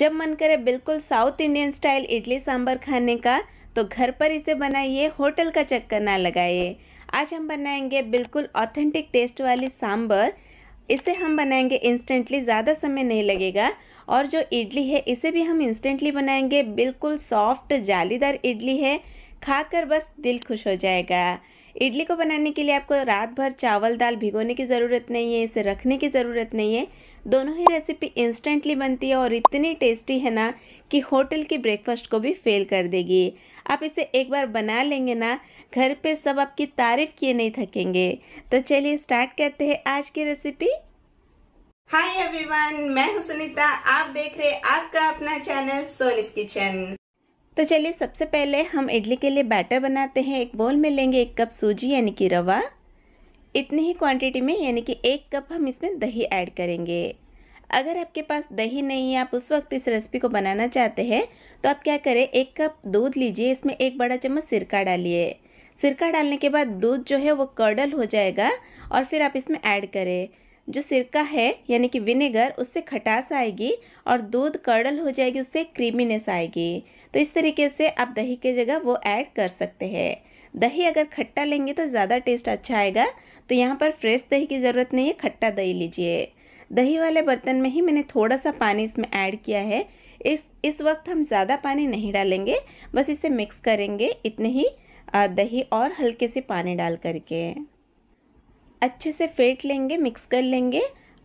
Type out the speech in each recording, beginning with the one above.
जब मन करे बिल्कुल south Indian style idli sambar खाने का तो घर पर इसे बनाइए होटल का चक्कर ना लगाइए आज हम बनाएंगे बिल्कुल ऑथेंटिक टेस्ट वाली सांभर इसे हम बनाएंगे इंस्टेंटली ज़्यादा समय नहीं लगेगा और जो इडली है इसे भी हम इंस्टेंटली बनाएंगे बिल्कुल सॉफ्ट जालीदार इडली है खाकर बस दिल खुश हो जाएगा इडली को बनाने के लिए आपको रात भर चावल दाल भिगोने की ज़रूरत नहीं है इसे रखने की ज़रूरत नहीं है दोनों ही रेसिपी इंस्टेंटली बनती है और इतनी टेस्टी है ना कि होटल की ब्रेकफास्ट को भी फेल कर देगी आप इसे एक बार बना लेंगे ना घर पे सब आपकी तारीफ़ किए नहीं थकेंगे तो चलिए स्टार्ट करते हैं आज की रेसिपी हाय एवरीवन मैं हूं सुनीता आप देख रहे हैं आपका अपना चैनल सोलिस किचन तो चलिए सबसे पहले हम इडली के लिए बैटर बनाते हैं एक बोल में लेंगे एक कप सूजी यानी कि रवा इतनी ही क्वांटिटी में यानी कि एक कप हम इसमें दही ऐड करेंगे अगर आपके पास दही नहीं है आप उस वक्त इस रेसिपी को बनाना चाहते हैं तो आप क्या करें एक कप दूध लीजिए इसमें एक बड़ा चम्मच सिरका डालिए सिरका डालने के बाद दूध जो है वो कर्डल हो जाएगा और फिर आप इसमें ऐड करें जो सिरका है यानी कि विनेगर उससे खटास आएगी और दूध कड़ल हो जाएगी उससे क्रीमीनेस आएगी तो इस तरीके से आप दही के जगह वो ऐड कर सकते हैं दही अगर खट्टा लेंगे तो ज़्यादा टेस्ट अच्छा आएगा तो यहाँ पर फ्रेश दही की ज़रूरत नहीं है खट्टा दही लीजिए दही वाले बर्तन में ही मैंने थोड़ा सा पानी इसमें ऐड किया है इस इस वक्त हम ज़्यादा पानी नहीं डालेंगे बस इसे मिक्स करेंगे इतने ही दही और हल्के से पानी डाल करके अच्छे से फेंट लेंगे मिक्स कर लेंगे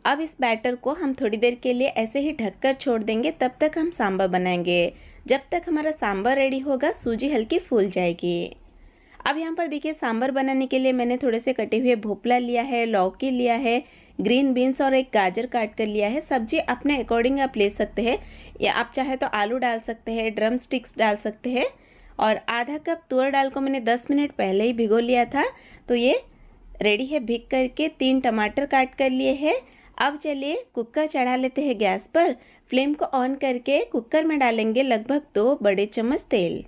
अब इस बैटर को हम थोड़ी देर के लिए ऐसे ही ढककर छोड़ देंगे तब तक हम सांभर बनाएंगे जब तक हमारा सांभर रेडी होगा सूजी हल्की फूल जाएगी अब यहाँ पर देखिए सांभर बनाने के लिए मैंने थोड़े से कटे हुए भोपला लिया है लौकी लिया है ग्रीन बीन्स और एक गाजर काट कर लिया है सब्जी अपने अकॉर्डिंग आप ले सकते हैं या आप चाहे तो आलू डाल सकते हैं ड्रम स्टिक्स डाल सकते हैं और आधा कप तुअर डाल को मैंने 10 मिनट पहले ही भिगो लिया था तो ये रेडी है भिग करके तीन टमाटर काट कर लिए हैं अब चलिए कुकर चढ़ा लेते हैं गैस पर फ्लेम को ऑन करके कुकर में डालेंगे लगभग दो बड़े चम्मच तेल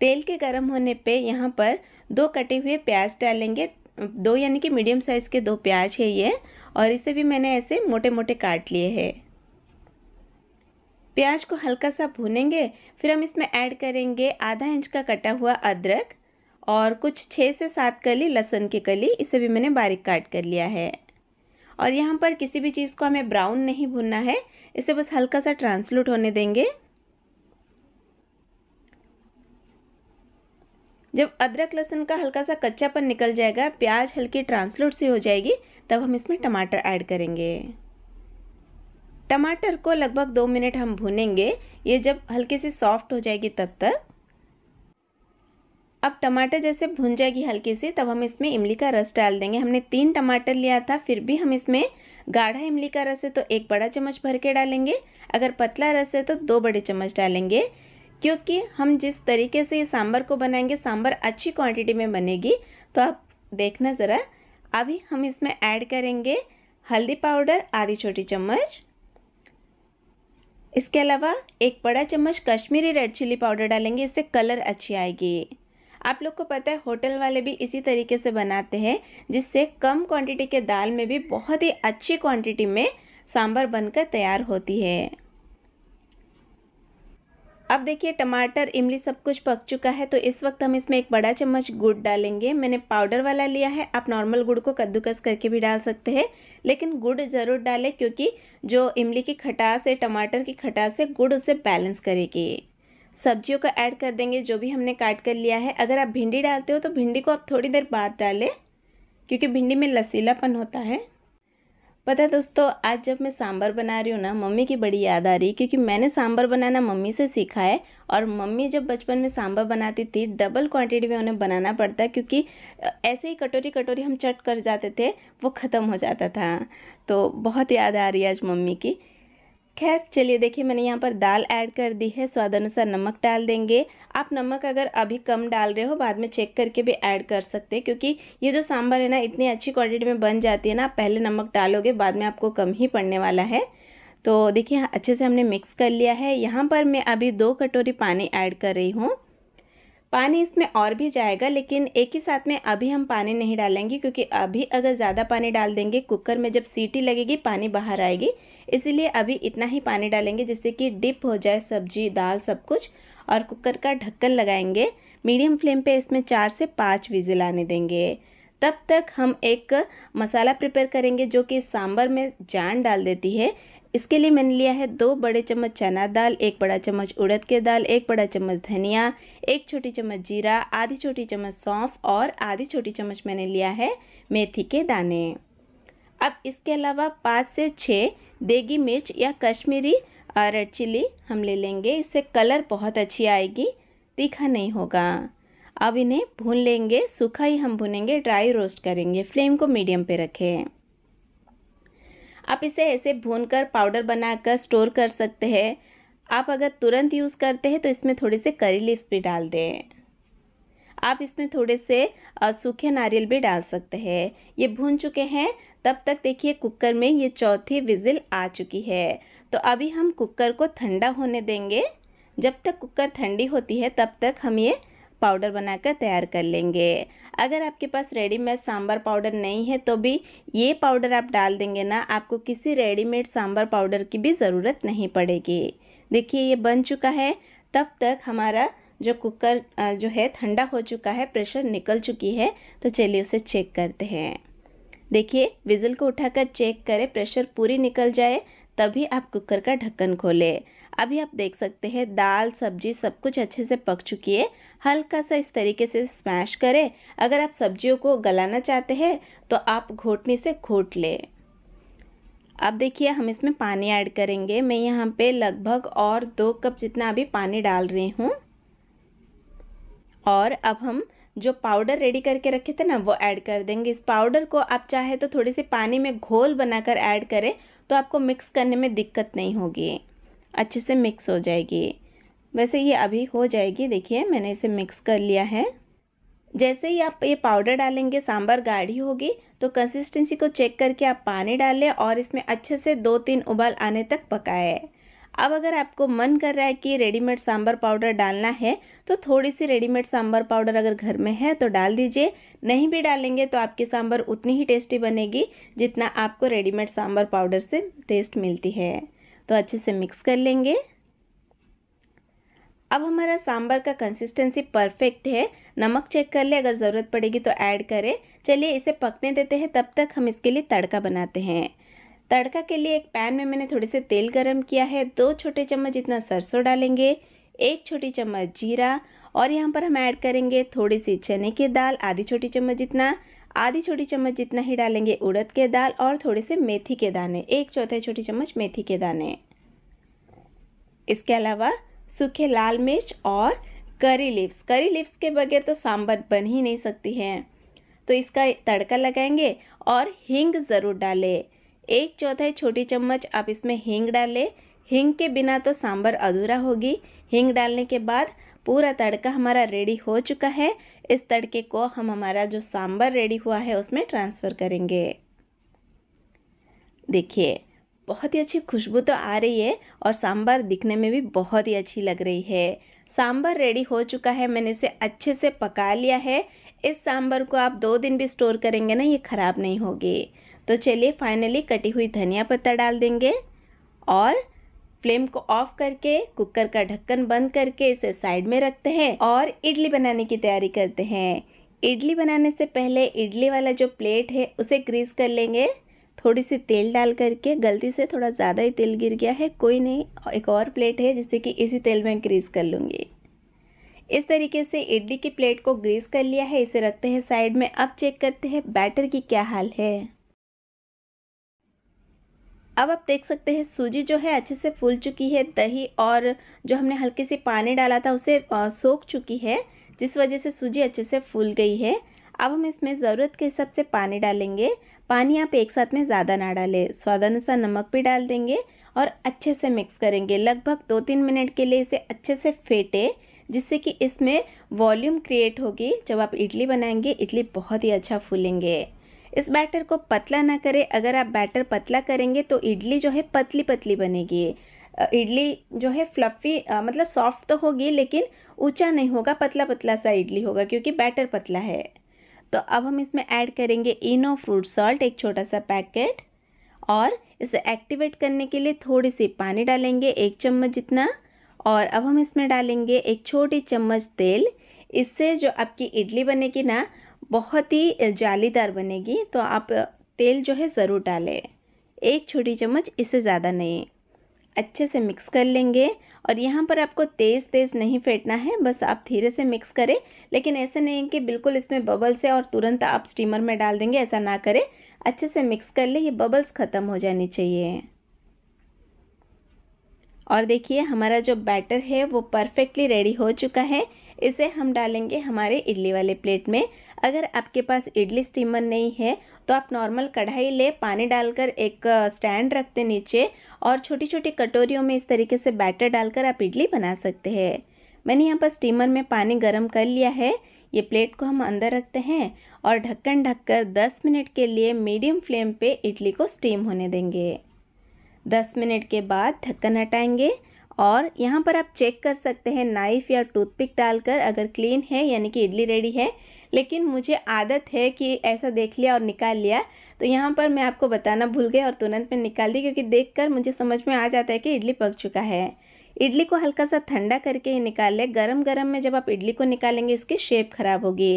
तेल के गर्म होने पे यहाँ पर दो कटे हुए प्याज डालेंगे दो यानी कि मीडियम साइज़ के दो प्याज है ये और इसे भी मैंने ऐसे मोटे मोटे काट लिए हैं प्याज को हल्का सा भूनेंगे फिर हम इसमें ऐड करेंगे आधा इंच का कटा हुआ अदरक और कुछ छः से सात कली लहसुन की कली इसे भी मैंने बारीक काट कर लिया है और यहाँ पर किसी भी चीज़ को हमें ब्राउन नहीं भुनना है इसे बस हल्का सा ट्रांसलूट होने देंगे जब अदरक लहसुन का हल्का सा कच्चापन निकल जाएगा प्याज हल्की ट्रांसलूट सी हो जाएगी तब हम इसमें टमाटर ऐड करेंगे टमाटर को लगभग दो मिनट हम भुनेंगे ये जब हल्की सी सॉफ्ट हो जाएगी तब तक अब टमाटर जैसे भुन जाएगी हल्की सी तब हम इसमें इमली का रस डाल देंगे हमने तीन टमाटर लिया था फिर भी हम इसमें गाढ़ा इमली का रस है तो एक बड़ा चम्मच भर के डालेंगे अगर पतला रस है तो दो बड़े चम्मच डालेंगे क्योंकि हम जिस तरीके से ये सांभर को बनाएंगे सांभर अच्छी क्वांटिटी में बनेगी तो आप देखना ज़रा अभी हम इसमें ऐड करेंगे हल्दी पाउडर आधी छोटी चम्मच इसके अलावा एक बड़ा चम्मच कश्मीरी रेड चिल्ली पाउडर डालेंगे इससे कलर अच्छी आएगी आप लोग को पता है होटल वाले भी इसी तरीके से बनाते हैं जिससे कम क्वांटिटी के दाल में भी बहुत ही अच्छी क्वांटिटी में सांभर बनकर तैयार होती है अब देखिए टमाटर इमली सब कुछ पक चुका है तो इस वक्त हम इसमें एक बड़ा चम्मच गुड़ डालेंगे मैंने पाउडर वाला लिया है आप नॉर्मल गुड़ को कद्दूकस करके भी डाल सकते हैं लेकिन गुड़ ज़रूर डालें क्योंकि जो इमली की खटास है टमाटर की खटास है गुड़ उसे बैलेंस करेगी सब्जियों का ऐड कर देंगे जो भी हमने काट कर लिया है अगर आप भिंडी डालते हो तो भिंडी को आप थोड़ी देर बाद डालें क्योंकि भिंडी में लसीलापन होता है पता है दोस्तों आज जब मैं सांभर बना रही हूँ ना मम्मी की बड़ी याद आ रही क्योंकि मैंने सांभर बनाना मम्मी से सीखा है और मम्मी जब बचपन में सांभर बनाती थी डबल क्वांटिटी में उन्हें बनाना पड़ता क्योंकि ऐसे ही कटोरी कटोरी हम चट कर जाते थे वो ख़त्म हो जाता था तो बहुत याद आ रही है आज मम्मी की खैर चलिए देखिए मैंने यहाँ पर दाल ऐड कर दी है स्वाद अनुसार नमक डाल देंगे आप नमक अगर अभी कम डाल रहे हो बाद में चेक करके भी ऐड कर सकते हैं क्योंकि ये जो सांभर है ना इतनी अच्छी क्वांटिटी में बन जाती है ना आप पहले नमक डालोगे बाद में आपको कम ही पड़ने वाला है तो देखिए अच्छे से हमने मिक्स कर लिया है यहाँ पर मैं अभी दो कटोरी पानी ऐड कर रही हूँ पानी इसमें और भी जाएगा लेकिन एक ही साथ में अभी हम पानी नहीं डालेंगे क्योंकि अभी अगर ज़्यादा पानी डाल देंगे कुकर में जब सीटी लगेगी पानी बाहर आएगी इसीलिए अभी इतना ही पानी डालेंगे जिससे कि डिप हो जाए सब्जी दाल सब कुछ और कुकर का ढक्कन लगाएंगे मीडियम फ्लेम पे इसमें चार से पाँच विजिल आने देंगे तब तक हम एक मसाला प्रिपेयर करेंगे जो कि सांभर में जान डाल देती है इसके लिए मैंने लिया है दो बड़े चम्मच चना दाल एक बड़ा चम्मच उड़द के दाल एक बड़ा चम्मच धनिया एक छोटी चम्मच जीरा आधी छोटी चम्मच सौंफ और आधी छोटी चम्मच मैंने लिया है मेथी के दाने अब इसके अलावा पाँच से छः देगी मिर्च या कश्मीरी रेड चिली हम ले लेंगे इससे कलर बहुत अच्छी आएगी तीखा नहीं होगा अब इन्हें भून लेंगे सूखा ही हम भुनेंगे ड्राई रोस्ट करेंगे फ्लेम को मीडियम पे रखें आप इसे ऐसे भून कर पाउडर बनाकर स्टोर कर सकते हैं आप अगर तुरंत यूज़ करते हैं तो इसमें थोड़े से करी लीव्स भी डाल दें आप इसमें थोड़े से सूखे नारियल भी डाल सकते हैं ये भून चुके हैं तब तक देखिए कुकर में ये चौथी विजिल आ चुकी है तो अभी हम कुकर को ठंडा होने देंगे जब तक कुकर ठंडी होती है तब तक हम ये पाउडर बनाकर तैयार कर लेंगे अगर आपके पास रेडीमेड सांभर पाउडर नहीं है तो भी ये पाउडर आप डाल देंगे ना आपको किसी रेडीमेड सांभर पाउडर की भी ज़रूरत नहीं पड़ेगी देखिए ये बन चुका है तब तक हमारा जो कुकर जो है ठंडा हो चुका है प्रेशर निकल चुकी है तो चलिए उसे चेक करते हैं देखिए विज़ल को उठाकर चेक करें प्रेशर पूरी निकल जाए तभी आप कुकर का ढक्कन खोलें अभी आप देख सकते हैं दाल सब्जी सब कुछ अच्छे से पक चुकी है हल्का सा इस तरीके से स्मैश करें अगर आप सब्जियों को गलाना चाहते हैं तो आप घोटनी से घोट लें अब देखिए हम इसमें पानी ऐड करेंगे मैं यहाँ पे लगभग और दो कप जितना अभी पानी डाल रही हूँ और अब हम जो पाउडर रेडी करके रखे थे ना वो ऐड कर देंगे इस पाउडर को आप चाहे तो थोड़ी सी पानी में घोल बनाकर ऐड करें तो आपको मिक्स करने में दिक्कत नहीं होगी अच्छे से मिक्स हो जाएगी वैसे ये अभी हो जाएगी देखिए मैंने इसे मिक्स कर लिया है जैसे ही आप ये पाउडर डालेंगे सांभर गाढ़ी होगी तो कंसिस्टेंसी को चेक करके आप पानी डालें और इसमें अच्छे से दो तीन उबाल आने तक पकाएं अब अगर आपको मन कर रहा है कि रेडीमेड सांभर पाउडर डालना है तो थोड़ी सी रेडीमेड सांभर पाउडर अगर घर में है तो डाल दीजिए नहीं भी डालेंगे तो आपकी सांभर उतनी ही टेस्टी बनेगी जितना आपको रेडीमेड सांभर पाउडर से टेस्ट मिलती है तो अच्छे से मिक्स कर लेंगे अब हमारा सांभर का कंसिस्टेंसी परफेक्ट है नमक चेक कर ले अगर ज़रूरत पड़ेगी तो ऐड करें चलिए इसे पकने देते हैं तब तक हम इसके लिए तड़का बनाते हैं तड़का के लिए एक पैन में मैंने थोड़े से तेल गरम किया है दो छोटे चम्मच इतना सरसों डालेंगे एक छोटी चम्मच जीरा और यहाँ पर हम ऐड करेंगे थोड़ी सी चने की दाल आधी छोटी चम्मच जितना आधी छोटी चम्मच जितना ही डालेंगे उड़द के दाल और थोड़े से मेथी के दाने एक चौथाई छोटी चम्मच मेथी के दाने इसके अलावा सूखे लाल मिर्च और करी लिप्स करी लिप्स के बगैर तो सांबर बन ही नहीं सकती है तो इसका तड़का लगाएंगे और हींग ज़रूर डालें एक चौथाई छोटी चम्मच आप इसमें हींग डालें हींग के बिना तो सांभर अधूरा होगी हींग डालने के बाद पूरा तड़का हमारा रेडी हो चुका है इस तड़के को हम हमारा जो सांबर रेडी हुआ है उसमें ट्रांसफ़र करेंगे देखिए बहुत ही अच्छी खुशबू तो आ रही है और सांबर दिखने में भी बहुत ही अच्छी लग रही है सांबर रेडी हो चुका है मैंने इसे अच्छे से पका लिया है इस सांबर को आप दो दिन भी स्टोर करेंगे ना ये ख़राब नहीं होगी तो चलिए फाइनली कटी हुई धनिया पत्ता डाल देंगे और फ्लेम को ऑफ करके कुकर का ढक्कन बंद करके इसे साइड में रखते हैं और इडली बनाने की तैयारी करते हैं इडली बनाने से पहले इडली वाला जो प्लेट है उसे ग्रीस कर लेंगे थोड़ी सी तेल डाल करके गलती से थोड़ा ज़्यादा ही तेल गिर गया है कोई नहीं एक और प्लेट है जिससे कि इसी तेल में ग्रीस कर लूँगी इस तरीके से इडली की प्लेट को ग्रीस कर लिया है इसे रखते हैं साइड में अब चेक करते हैं बैटर की क्या हाल है अब आप देख सकते हैं सूजी जो है अच्छे से फूल चुकी है दही और जो हमने हल्के से पानी डाला था उसे सोख चुकी है जिस वजह से सूजी अच्छे से फूल गई है अब हम इसमें ज़रूरत के हिसाब से पानी डालेंगे पानी आप एक साथ में ज़्यादा ना डालें स्वादानुसार नमक भी डाल देंगे और अच्छे से मिक्स करेंगे लगभग दो तीन मिनट के लिए इसे अच्छे से फेंटे जिससे कि इसमें वॉल्यूम क्रिएट होगी जब आप इडली बनाएंगे इडली बहुत ही अच्छा फूलेंगे इस बैटर को पतला ना करें अगर आप बैटर पतला करेंगे तो इडली जो है पतली पतली बनेगी इडली जो है फ्लफ़ी मतलब सॉफ्ट तो होगी लेकिन ऊंचा नहीं होगा पतला पतला सा इडली होगा क्योंकि बैटर पतला है तो अब हम इसमें ऐड करेंगे इनो फ्रूट सॉल्ट एक छोटा सा पैकेट और इसे एक्टिवेट करने के लिए थोड़ी सी पानी डालेंगे एक चम्मच जितना और अब हम इसमें डालेंगे एक छोटी चम्मच तेल इससे जो आपकी इडली बनेगी ना बहुत ही जालीदार बनेगी तो आप तेल जो है ज़रूर डालें एक छोटी चम्मच इससे ज़्यादा नहीं अच्छे से मिक्स कर लेंगे और यहाँ पर आपको तेज़ तेज़ नहीं फेंटना है बस आप धीरे से मिक्स करें लेकिन ऐसे नहीं कि बिल्कुल इसमें बबल्स है और तुरंत आप स्टीमर में डाल देंगे ऐसा ना करें अच्छे से मिक्स कर ले ये बबल्स ख़त्म हो जानी चाहिए और देखिए हमारा जो बैटर है वो परफेक्टली रेडी हो चुका है इसे हम डालेंगे हमारे इडली वाले प्लेट में अगर आपके पास इडली स्टीमर नहीं है तो आप नॉर्मल कढ़ाई ले पानी डालकर एक स्टैंड रखते नीचे और छोटी छोटी कटोरियों में इस तरीके से बैटर डालकर आप इडली बना सकते हैं मैंने यहाँ पर स्टीमर में पानी गर्म कर लिया है ये प्लेट को हम अंदर रखते हैं और ढक्कन ढककर 10 मिनट के लिए मीडियम फ्लेम पे इडली को स्टीम होने देंगे 10 मिनट के बाद ढक्कन हटाएंगे और यहाँ पर आप चेक कर सकते हैं नाइफ़ या टूथपिक डालकर अगर क्लीन है यानी कि इडली रेडी है लेकिन मुझे आदत है कि ऐसा देख लिया और निकाल लिया तो यहाँ पर मैं आपको बताना भूल गई और तुरंत में निकाल दी क्योंकि देखकर मुझे समझ में आ जाता है कि इडली पक चुका है इडली को हल्का सा ठंडा करके ही निकाल लें गरम गरम में जब आप इडली को निकालेंगे इसकी शेप ख़राब होगी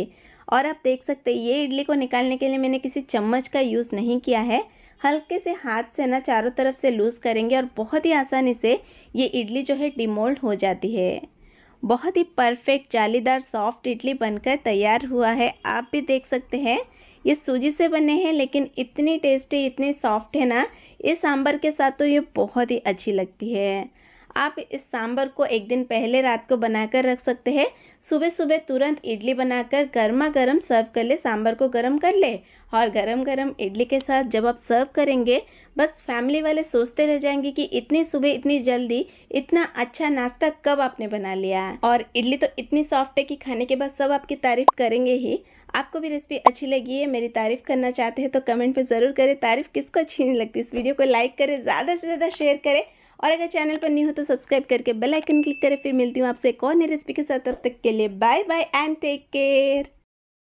और आप देख सकते हैं ये इडली को निकालने के लिए मैंने किसी चम्मच का यूज़ नहीं किया है हल्के से हाथ से ना चारों तरफ से लूज़ करेंगे और बहुत ही आसानी से ये इडली जो है डिमोल्ड हो जाती है बहुत ही परफेक्ट जालीदार सॉफ्ट इडली बनकर तैयार हुआ है आप भी देख सकते हैं ये सूजी से बने हैं लेकिन इतनी टेस्टी इतनी सॉफ्ट है ना ये सांभर के साथ तो ये बहुत ही अच्छी लगती है आप इस सांबर को एक दिन पहले रात को बनाकर रख सकते हैं सुबह सुबह तुरंत इडली बनाकर गर्मा गर्म सर्व कर ले सांबर को गर्म कर ले और गर्म गरम इडली के साथ जब आप सर्व करेंगे बस फैमिली वाले सोचते रह जाएंगे कि इतनी सुबह इतनी जल्दी इतना अच्छा नाश्ता कब आपने बना लिया और इडली तो इतनी सॉफ्ट है कि खाने के बाद सब आपकी तारीफ करेंगे ही आपको भी रेसिपी अच्छी लगी है मेरी तारीफ करना चाहते हैं तो कमेंट पर ज़रूर करें तारीफ किसको अच्छी नहीं लगती इस वीडियो को लाइक करें ज़्यादा से ज़्यादा शेयर करें और अगर चैनल पर नहीं हो तो सब्सक्राइब करके बेल आइकन क्लिक करें फिर मिलती हूँ आपसे एक और नई रेसिपी के साथ तब तक के लिए bye bye and take care